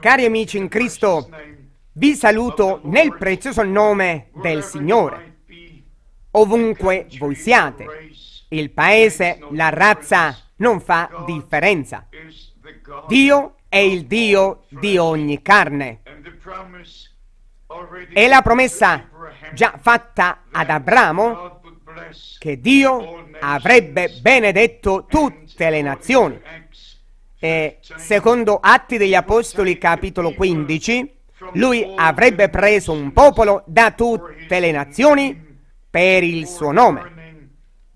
Cari amici in Cristo, vi saluto nel prezioso nome del Signore, ovunque voi siate. Il paese, la razza, non fa differenza. Dio è il Dio di ogni carne. E la promessa già fatta ad Abramo che Dio avrebbe benedetto tutte le nazioni. E secondo Atti degli Apostoli capitolo 15, lui avrebbe preso un popolo da tutte le nazioni per il suo nome,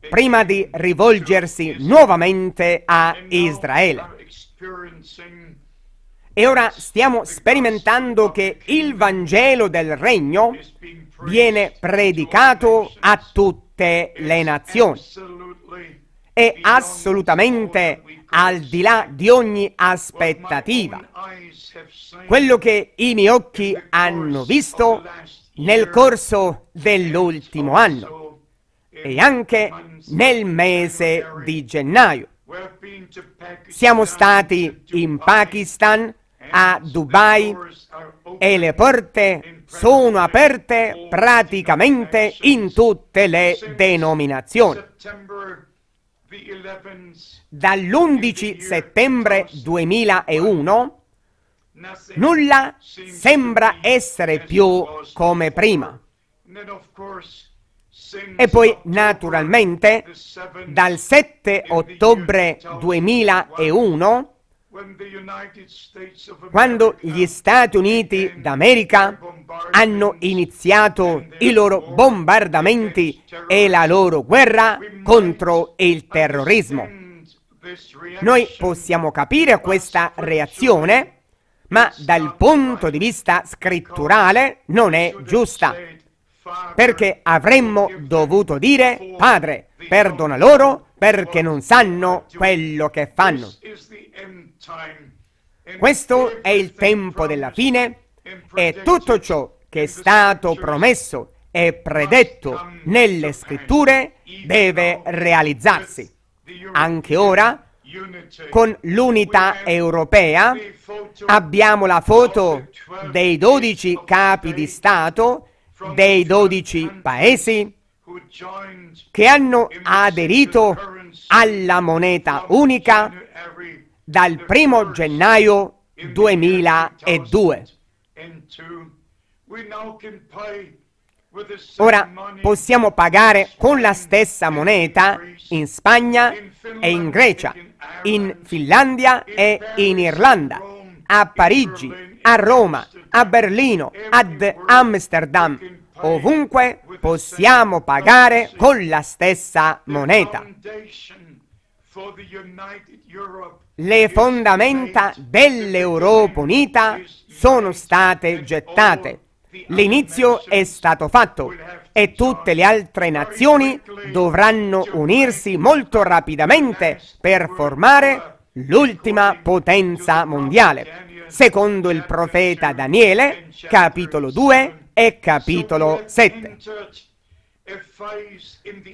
prima di rivolgersi nuovamente a Israele. E ora stiamo sperimentando che il Vangelo del Regno viene predicato a tutte le nazioni. È assolutamente al di là di ogni aspettativa. Quello che i miei occhi hanno visto nel corso dell'ultimo anno e anche nel mese di gennaio. Siamo stati in Pakistan, a Dubai, e le porte sono aperte praticamente in tutte le denominazioni. Dall'11 settembre 2001 nulla sembra essere più come prima. E poi, naturalmente, dal 7 ottobre 2001 quando gli Stati Uniti d'America hanno iniziato i loro bombardamenti e la loro guerra contro il terrorismo. Noi possiamo capire questa reazione, ma dal punto di vista scritturale non è giusta, perché avremmo dovuto dire, Padre, perdona loro perché non sanno quello che fanno. Questo è il tempo della fine e tutto ciò che è stato promesso e predetto nelle scritture deve realizzarsi. Anche ora, con l'unità europea, abbiamo la foto dei dodici capi di Stato dei dodici paesi che hanno aderito alla moneta unica dal 1 gennaio 2002. Ora possiamo pagare con la stessa moneta in Spagna e in Grecia, in Finlandia e in Irlanda, a Parigi, a Roma, a Berlino, ad Amsterdam, ovunque possiamo pagare con la stessa moneta. Le fondamenta dell'Europa unita sono state gettate. L'inizio è stato fatto e tutte le altre nazioni dovranno unirsi molto rapidamente per formare l'ultima potenza mondiale. Secondo il profeta Daniele, capitolo 2, e capitolo 7.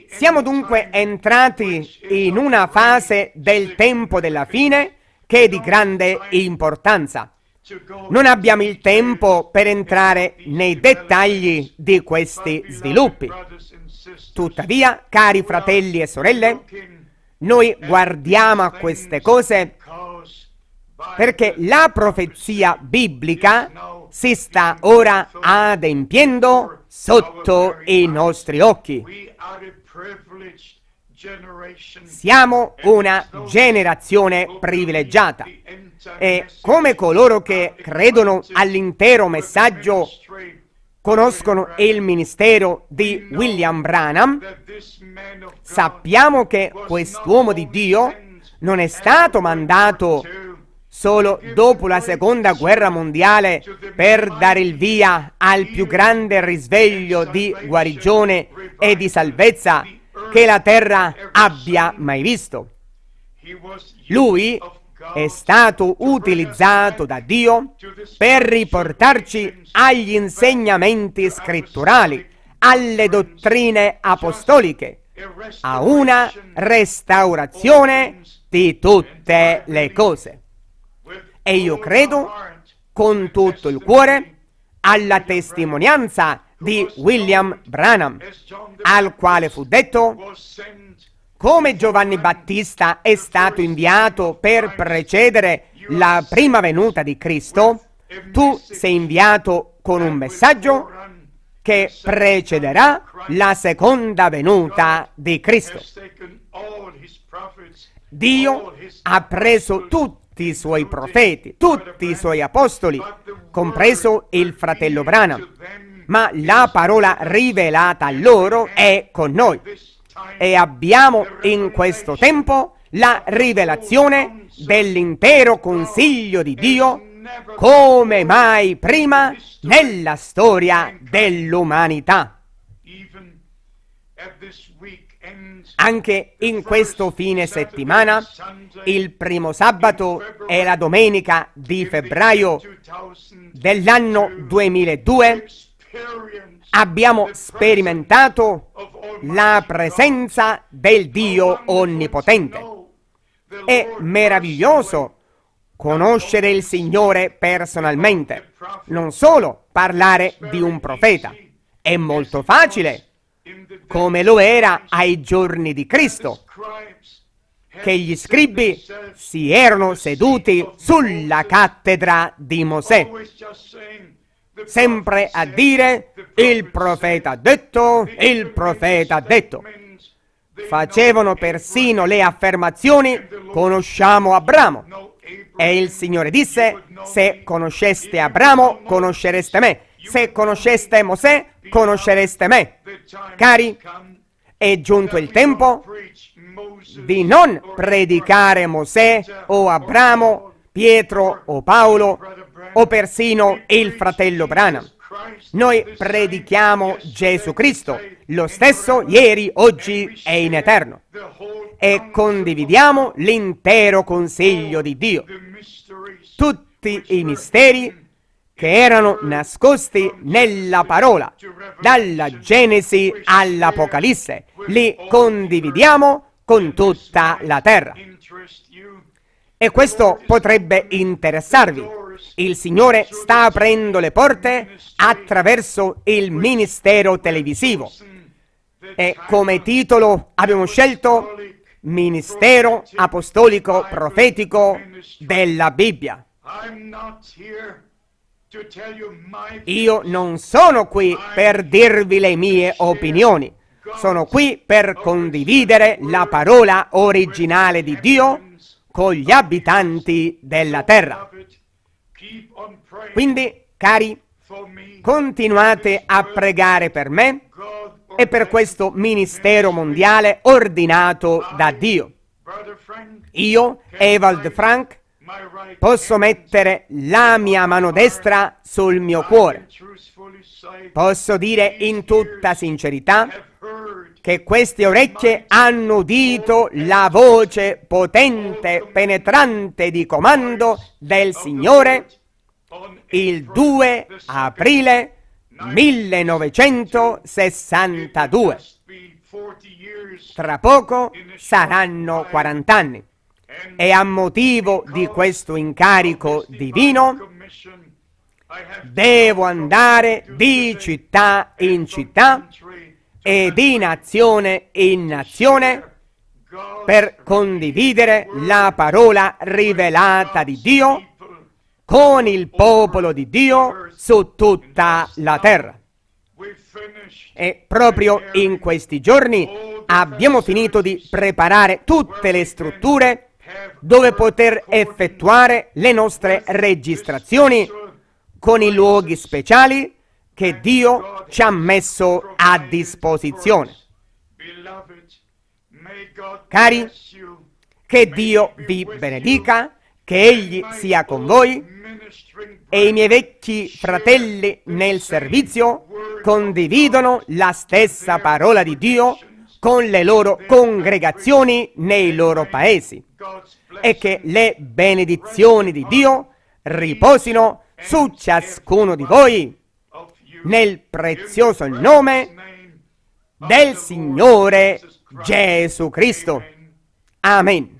Siamo dunque entrati in una fase del tempo della fine che è di grande importanza. Non abbiamo il tempo per entrare nei dettagli di questi sviluppi. Tuttavia, cari fratelli e sorelle, noi guardiamo a queste cose perché la profezia biblica si sta ora adempiendo sotto i nostri occhi. Siamo una generazione privilegiata e come coloro che credono all'intero messaggio conoscono il ministero di William Branham, sappiamo che quest'uomo di Dio non è stato mandato solo dopo la seconda guerra mondiale per dare il via al più grande risveglio di guarigione e di salvezza che la terra abbia mai visto. Lui è stato utilizzato da Dio per riportarci agli insegnamenti scritturali, alle dottrine apostoliche, a una restaurazione di tutte le cose. E io credo con tutto il cuore alla testimonianza di William Branham, al quale fu detto, come Giovanni Battista è stato inviato per precedere la prima venuta di Cristo, tu sei inviato con un messaggio che precederà la seconda venuta di Cristo. Dio ha preso tutti tutti i suoi profeti, tutti i suoi apostoli, compreso il fratello Branham. Ma la parola rivelata a loro è con noi. E abbiamo in questo tempo la rivelazione dell'intero consiglio di Dio come mai prima nella storia dell'umanità. Anche in questo fine settimana, il primo sabato e la domenica di febbraio dell'anno 2002, abbiamo sperimentato la presenza del Dio Onnipotente. È meraviglioso conoscere il Signore personalmente, non solo parlare di un profeta. È molto facile come lo era ai giorni di Cristo, che gli scribi si erano seduti sulla cattedra di Mosè, sempre a dire il profeta ha detto, il profeta ha detto. Facevano persino le affermazioni conosciamo Abramo. E il Signore disse, se conosceste Abramo, conoscereste me. Se conosceste Mosè, conoscereste me. Cari, è giunto il tempo di non predicare Mosè o Abramo, Pietro o Paolo o persino il fratello Branham. Noi predichiamo Gesù Cristo, lo stesso ieri, oggi e in eterno. E condividiamo l'intero consiglio di Dio. Tutti i misteri che erano nascosti nella parola, dalla Genesi all'Apocalisse. Li condividiamo con tutta la terra. E questo potrebbe interessarvi. Il Signore sta aprendo le porte attraverso il ministero televisivo. E come titolo abbiamo scelto Ministero Apostolico Profetico della Bibbia. Io non sono qui per dirvi le mie opinioni, sono qui per condividere la parola originale di Dio con gli abitanti della terra. Quindi, cari, continuate a pregare per me e per questo ministero mondiale ordinato da Dio. Io, Evald Frank, Posso mettere la mia mano destra sul mio cuore. Posso dire in tutta sincerità che queste orecchie hanno udito la voce potente, penetrante di comando del Signore il 2 aprile 1962. Tra poco saranno 40 anni e a motivo di questo incarico divino devo andare di città in città e di nazione in nazione per condividere la parola rivelata di Dio con il popolo di Dio su tutta la terra. E proprio in questi giorni abbiamo finito di preparare tutte le strutture dove poter effettuare le nostre registrazioni con i luoghi speciali che Dio ci ha messo a disposizione. Cari, che Dio vi benedica, che Egli sia con voi e i miei vecchi fratelli nel servizio condividono la stessa parola di Dio con le loro congregazioni nei loro paesi e che le benedizioni di Dio riposino su ciascuno di voi nel prezioso nome del Signore Gesù Cristo. Amen.